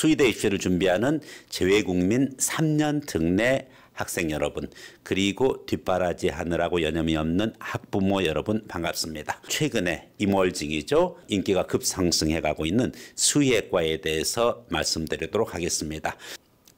수의대 입시를 준비하는 재외국민 3년 등내 학생 여러분 그리고 뒷바라지 하느라고 여념이 없는 학부모 여러분 반갑습니다. 최근에 이월징이죠 인기가 급상승해가고 있는 수의과에 대해서 말씀드리도록 하겠습니다.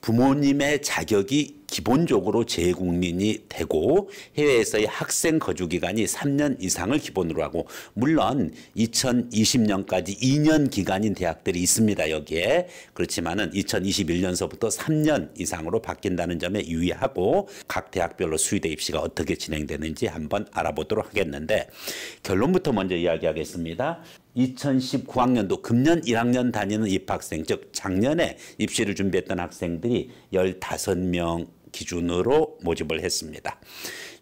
부모님의 자격이 기본적으로 재외국민이 되고 해외에서의 학생 거주 기간이 3년 이상을 기본으로 하고 물론 2020년까지 2년 기간인 대학들이 있습니다. 여기에 그렇지만은 2021년서부터 3년 이상으로 바뀐다는 점에 유의하고 각 대학별로 수의대 입시가 어떻게 진행되는지 한번 알아보도록 하겠는데 결론부터 먼저 이야기하겠습니다. 2019학년도 금년 1학년 다니는 입학생, 즉 작년에 입시를 준비했던 학생들이 15명 기준으로 모집을 했습니다.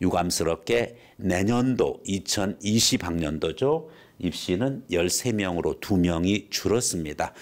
유감스럽게 내년도 2020학년도죠. 입시는 13명으로 2명이 줄었습니다.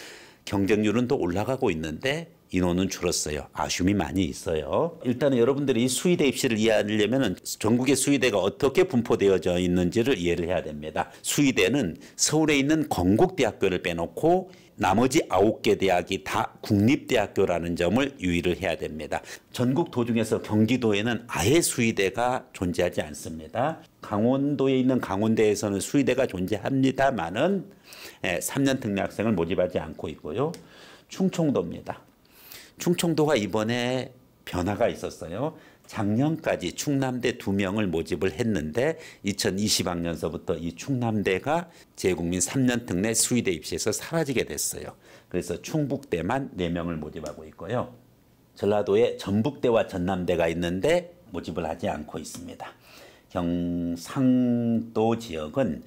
경쟁률은 또 올라가고 있는데 인원은 줄었어요. 아쉬움이 많이 있어요. 일단여러분들이 수의대 입시를 이해하려면 전국의 수의대가 어떻게 분포되어져 있는지를 이해를 해야 됩니다. 수의대는 서울에 있는 건국대학교를 빼놓고 나머지 아홉 개 대학이 다 국립대학교라는 점을 유의를 해야 됩니다. 전국 도중에서 경기도에는 아예 수의대가 존재하지 않습니다. 강원도에 있는 강원대에서는 수의대가 존재합니다만은 3년 예, 특례 학생을 모집하지 않고 있고요. 충청도입니다. 충청도가 이번에 변화가 있었어요. 작년까지 충남대 두 명을 모집을 했는데 2020학년서부터 이 충남대가 재국민 3년 특례 수의대 입시에서 사라지게 됐어요. 그래서 충북대만 4명을 모집하고 있고요. 전라도에 전북대와 전남대가 있는데 모집을 하지 않고 있습니다. 경상도 지역은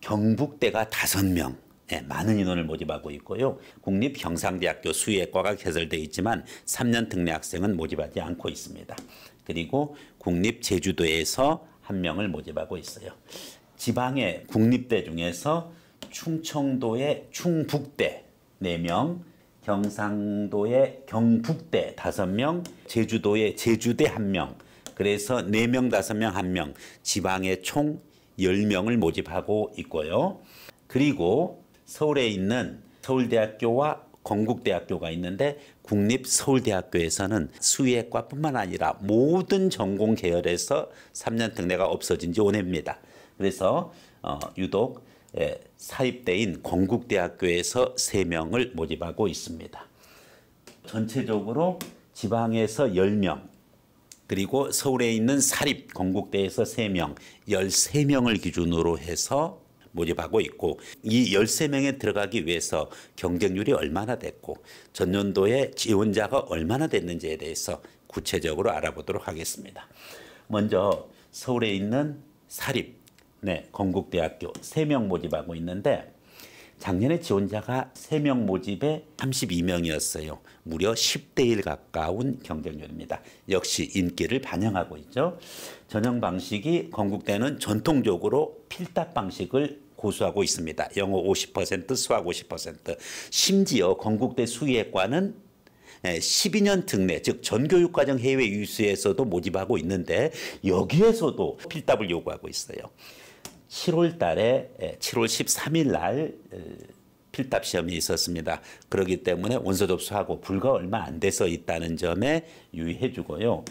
경북대가 5명, 네, 많은 인원을 모집하고 있고요. 국립경상대학교 수의학과가 개설되어 있지만 3년 특례 학생은 모집하지 않고 있습니다. 그리고 국립제주도에서 한 명을 모집하고 있어요. 지방의 국립대 중에서 충청도의 충북대 4명, 경상도의 경북대 5명, 제주도의 제주대 1명, 그래서 4명, 5명, 1명, 지방에 총 10명을 모집하고 있고요. 그리고 서울에 있는 서울대학교와 건국대학교가 있는데 국립서울대학교에서는 수의학과뿐만 아니라 모든 전공 계열에서 3년 특례가 없어진 지 5년입니다. 그래서 어, 유독 예, 사입대인 건국대학교에서 3명을 모집하고 있습니다. 전체적으로 지방에서 10명, 그리고 서울에 있는 사립 건국대에서 3명, 13명을 기준으로 해서 모집하고 있고 이 13명에 들어가기 위해서 경쟁률이 얼마나 됐고 전년도에 지원자가 얼마나 됐는지에 대해서 구체적으로 알아보도록 하겠습니다. 먼저 서울에 있는 사립 네, 건국대학교 3명 모집하고 있는데 작년에 지원자가 3명 모집에 32명이었어요. 무려 10대 1 가까운 경쟁률입니다. 역시 인기를 반영하고 있죠. 전형 방식이 건국대는 전통적으로 필답 방식을 고수하고 있습니다. 영어 50%, 수학 50%, 심지어 건국대 수의학과는 12년 예, 특례, 즉 전교육과정 해외 유수에서도 모집하고 있는데 여기에서도 필답을 요구하고 있어요. 7월 달에 7월 예, 13일 날 예, 필답 시험이 있었습니다. 그렇기 때문에 원서 접수하고 불과 얼마 안 돼서 있다는 점에 유의해 주고요.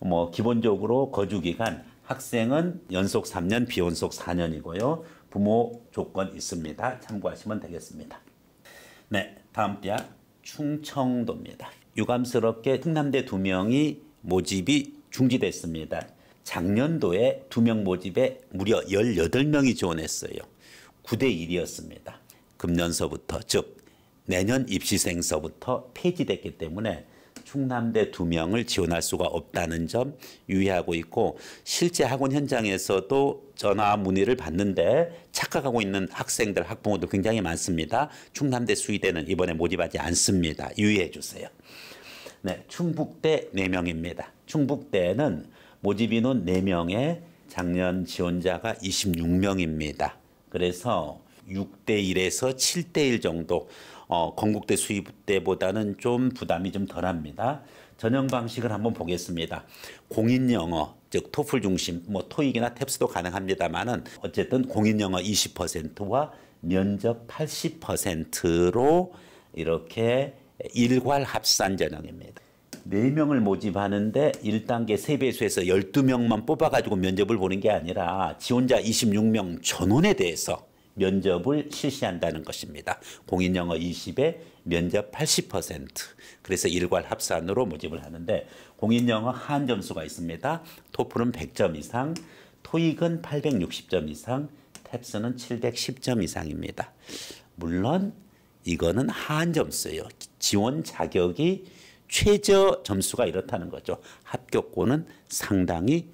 뭐 기본적으로 거주 기간 학생은 연속 3년, 비연속 4년이고요. 부모 조건 있습니다. 참고하시면 되겠습니다. 네, 다음 대학 충청도입니다. 유감스럽게 충남대 두 명이 모집이 중지됐습니다. 작년도에 두 명 모집에 무려 18명이 지원했어요. 9대 1이었습니다. 금년서부터 즉 내년 입시생서부터 폐지됐기 때문에 충남대 두 명을 지원할 수가 없다는 점 유의하고 있고 실제 학원 현장에서도 전화 문의를 받는데 착각하고 있는 학생들 학부모들 굉장히 많습니다. 충남대 수의대는 이번에 모집하지 않습니다. 유의해 주세요. 네, 충북대 네명입니다 충북대는 모집 인원 네명에 작년 지원자가 26명입니다. 그래서 6대 1에서 7대 1 정도 어, 건국대 수입 때보다는 좀 부담이 좀 덜합니다. 전형 방식을 한번 보겠습니다. 공인 영어 즉 토플 중심 뭐 토익이나 탭스도 가능합니다만은 어쨌든 공인 영어 20%와 면접 80%로 이렇게 일괄 합산 전형입니다. 4명을 모집하는데 1단계 3배수에서 12명만 뽑아가지고 면접을 보는 게 아니라 지원자 26명 전원에 대해서 면접을 실시한다는 것입니다. 공인영어 20에 면접 80% 그래서 일괄 합산으로 모집을 하는데 공인영어 한 점수가 있습니다. 토플은 100점 이상, 토익은 860점 이상, 탭스는 710점 이상입니다. 물론 이거는 한 점수예요. 지원 자격이 최저 점수가 이렇다는 거죠. 합격권은 상당히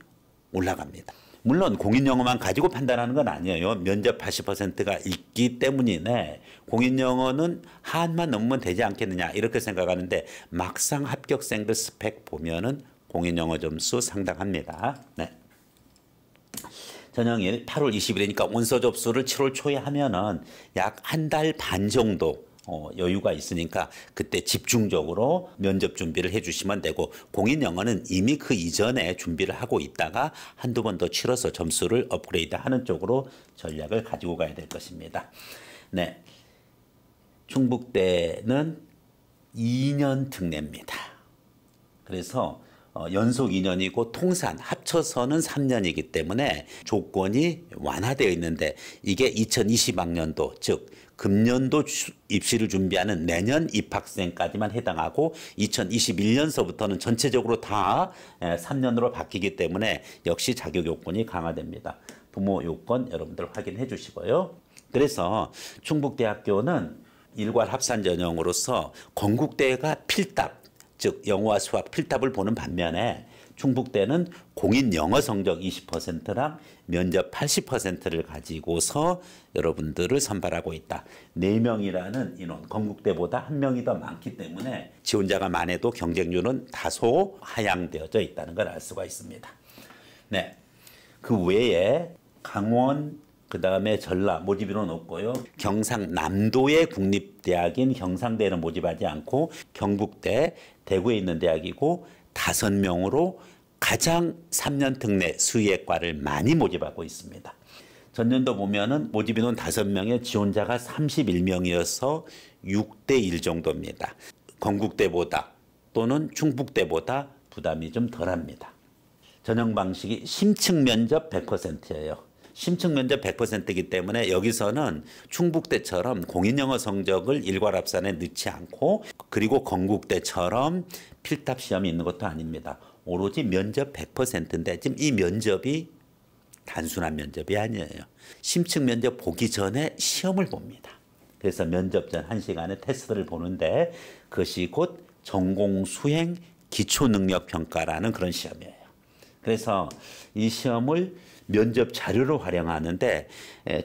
올라갑니다. 물론 공인 영어만 가지고 판단하는 건 아니에요. 면접 80%가 있기 때문이네. 공인 영어는 한만 넘으면 되지 않겠느냐 이렇게 생각하는데 막상 합격생들 스펙 보면은 공인 영어 점수 상당합니다. 네. 전형일 8월 20일이니까 원서 접수를 7월 초에 하면은 약 한 달 반 정도 어, 여유가 있으니까 그때 집중적으로 면접 준비를 해주시면 되고 공인 영어는 이미 그 이전에 준비를 하고 있다가 한두 번 더 치러서 점수를 업그레이드하는 쪽으로 전략을 가지고 가야 될 것입니다. 네, 충북대는 2년 특례입니다. 그래서 어, 연속 2년이고 통산 합쳐서는 3년이기 때문에 조건이 완화되어 있는데 이게 2020학년도 즉 금년도 입시를 준비하는 내년 입학생까지만 해당하고 2021년서부터는 전체적으로 다 3년으로 예, 바뀌기 때문에 역시 자격 요건이 강화됩니다. 부모 요건 여러분들 확인해 주시고요. 그래서 충북대학교는 일괄 합산 전형으로서 건국대가 필답 즉 영어와 수학 필답을 보는 반면에 충북대는 공인 영어 성적 20%랑 면접 80%를 가지고서 여러분들을 선발하고 있다. 4명이라는 인원, 건국대보다 1명이 더 많기 때문에 지원자가 많아도 경쟁률은 다소 하향되어져 있다는 걸 알 수가 있습니다. 네. 그 외에 강원, 그 다음에 전라 모집인은 없고요. 경상남도의 국립대학인 경상대는 모집하지 않고 경북대, 대구에 있는 대학이고 다섯 명으로 가장 3년 특례 수의과를 많이 모집하고 있습니다. 전년도 보면은 모집인원 5명에 지원자가 31명이어서 6대 1 정도입니다. 건국대보다 또는 충북대보다 부담이 좀 덜합니다. 전형 방식이 심층 면접 100%예요. 심층 면접 100%이기 때문에 여기서는 충북대처럼 공인영어 성적을 일괄합산에 넣지 않고 그리고 건국대처럼 필답 시험이 있는 것도 아닙니다. 오로지 면접 100%인데 지금 이 면접이 단순한 면접이 아니에요. 심층 면접 보기 전에 시험을 봅니다. 그래서 면접 전1시간에 테스트를 보는데 그것이 곧 전공 수행 기초능력평가라는 그런 시험이에요. 그래서 이 시험을 면접 자료로 활용하는데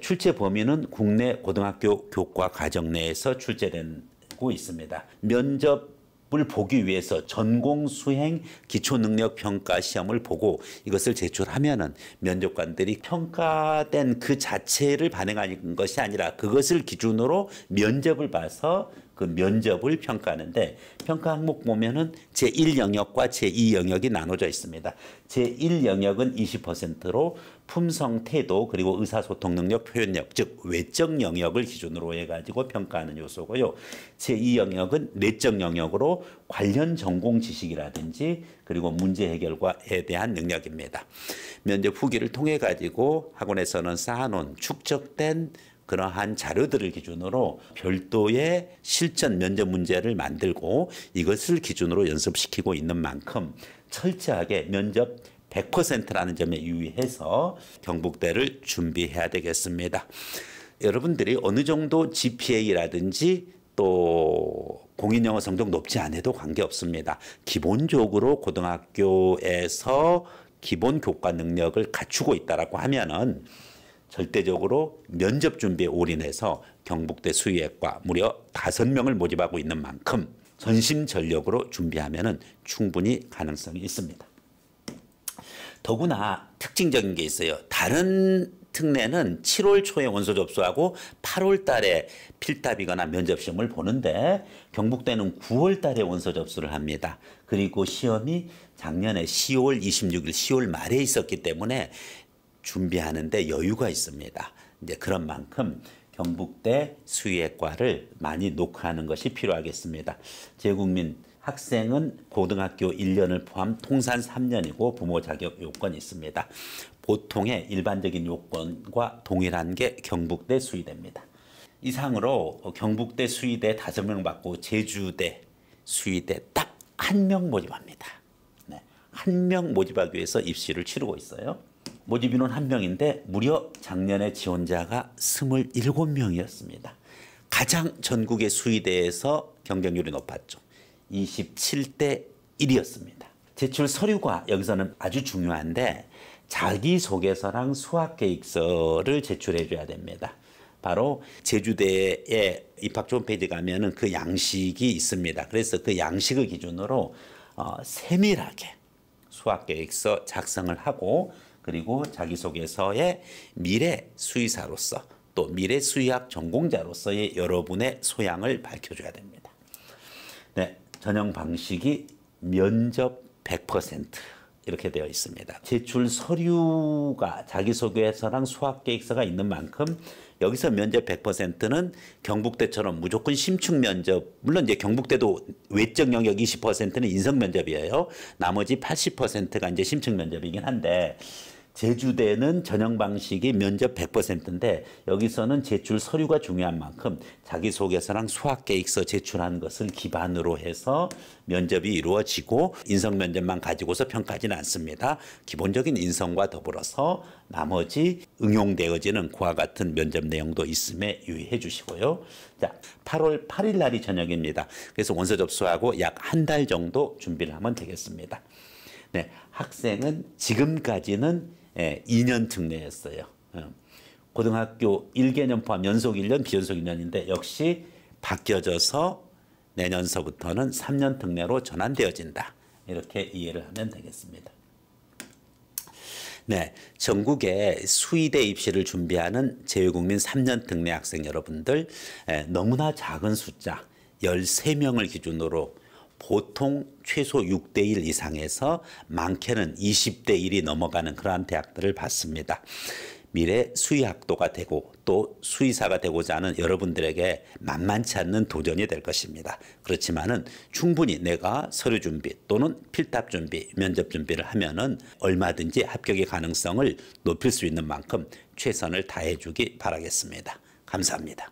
출제 범위는 국내 고등학교 교과 과정 내에서 출제되고 있습니다. 면접 을 보기 위해서 전공 수행 기초 능력 평가 시험을 보고 이것을 제출하면은 면접관들이 평가된 그 자체를 반영하는 것이 아니라 그것을 기준으로 면접을 봐서 그 면접을 평가하는데 평가 항목 보면은 제1 영역과 제2 영역이 나눠져 있습니다. 제1 영역은 20%로 품성, 태도, 그리고 의사소통 능력, 표현력, 즉 외적 영역을 기준으로 해가지고 평가하는 요소고요. 제2 영역은 내적 영역으로 관련 전공 지식이라든지 그리고 문제 해결과에 대한 능력입니다. 면접 후기를 통해 가지고 학원에서는 쌓아놓은 축적된 그러한 자료들을 기준으로 별도의 실전 면접 문제를 만들고 이것을 기준으로 연습시키고 있는 만큼 철저하게 면접 100%라는 점에 유의해서 경북대를 준비해야 되겠습니다. 여러분들이 어느 정도 GPA라든지 또 공인영어 성적 높지 않아도 관계없습니다. 기본적으로 고등학교에서 기본 교과 능력을 갖추고 있다라고 하면은 절대적으로 면접 준비에 올인해서 경북대 수의학과 무려 다섯 명을 모집하고 있는 만큼 전심 전력으로 준비하면 충분히 가능성이 있습니다. 더구나 특징적인 게 있어요. 다른 특례는 7월 초에 원서 접수하고 8월 달에 필답이거나 면접 시험을 보는데 경북대는 9월 달에 원서 접수를 합니다. 그리고 시험이 작년에 10월 26일 10월 말에 있었기 때문에 준비하는데 여유가 있습니다. 이제 그런 만큼 경북대 수의과를 많이 녹화하는 것이 필요하겠습니다. 제국민 학생은 고등학교 1년을 포함 통산 3년이고 부모 자격 요건이 있습니다. 보통의 일반적인 요건과 동일한 게 경북대 수의대입니다. 이상으로 경북대 수의대 5명 받고 제주대 수의대 딱 한 명 모집합니다. 네. 한명 모집하기 위해서 입시를 치르고 있어요. 모집 인원 한명인데 무려 작년에 지원자가 27명이었습니다. 가장 전국의 수의대에서 경쟁률이 높았죠. 27대 1이었습니다. 제출 서류가 여기서는 아주 중요한데 자기소개서랑 수학계획서를 제출해 줘야 됩니다. 바로 제주대의 입학지 홈페이지 가면 그 양식이 있습니다. 그래서 그 양식을 기준으로 어, 세밀하게 수학계획서 작성을 하고 그리고 자기소개서의 미래 수의사로서 또 미래 수의학 전공자로서의 여러분의 소양을 밝혀줘야 됩니다. 네, 전형 방식이 면접 100% 이렇게 되어 있습니다. 제출 서류가 자기소개서랑 수학계획서가 있는 만큼 여기서 면접 100%는 경북대처럼 무조건 심층 면접, 물론 이제 경북대도 외적 영역 20%는 인성 면접이에요. 나머지 80%가 이제 심층 면접이긴 한데 제주대는 전형 방식이 면접 100%인데 여기서는 제출 서류가 중요한 만큼 자기소개서랑 수학 계획서 제출한 것을 기반으로 해서 면접이 이루어지고 인성 면접만 가지고서 평가하지는 않습니다. 기본적인 인성과 더불어서 나머지 응용되어지는 그와 같은 면접 내용도 있음에 유의해 주시고요. 자, 8월 8일 날이 저녁입니다. 그래서 원서 접수하고 약 한 달 정도 준비를 하면 되겠습니다. 네, 학생은 지금까지는 예, 2년 특례였어요 예. 고등학교 1개년 포함 연속 1년, 비연속 1년인데 역시 바뀌어져서 내년서부터는 3년 특례로 전환되어진다. 이렇게 이해를 하면 되겠습니다. 네, 전국에 수의대 입시를 준비하는 제외국민 3년 특례 학생 여러분들 예, 너무나 작은 숫자 13명을 기준으로 보통 최소 6대1 이상에서 많게는 20대1이 넘어가는 그러한 대학들을 봤습니다. 미래 수의학도가 되고 또 수의사가 되고자 하는 여러분들에게 만만치 않는 도전이 될 것입니다. 그렇지만은 충분히 내가 서류 준비 또는 필답 준비, 면접 준비를 하면은 얼마든지 합격의 가능성을 높일 수 있는 만큼 최선을 다해주기 바라겠습니다. 감사합니다.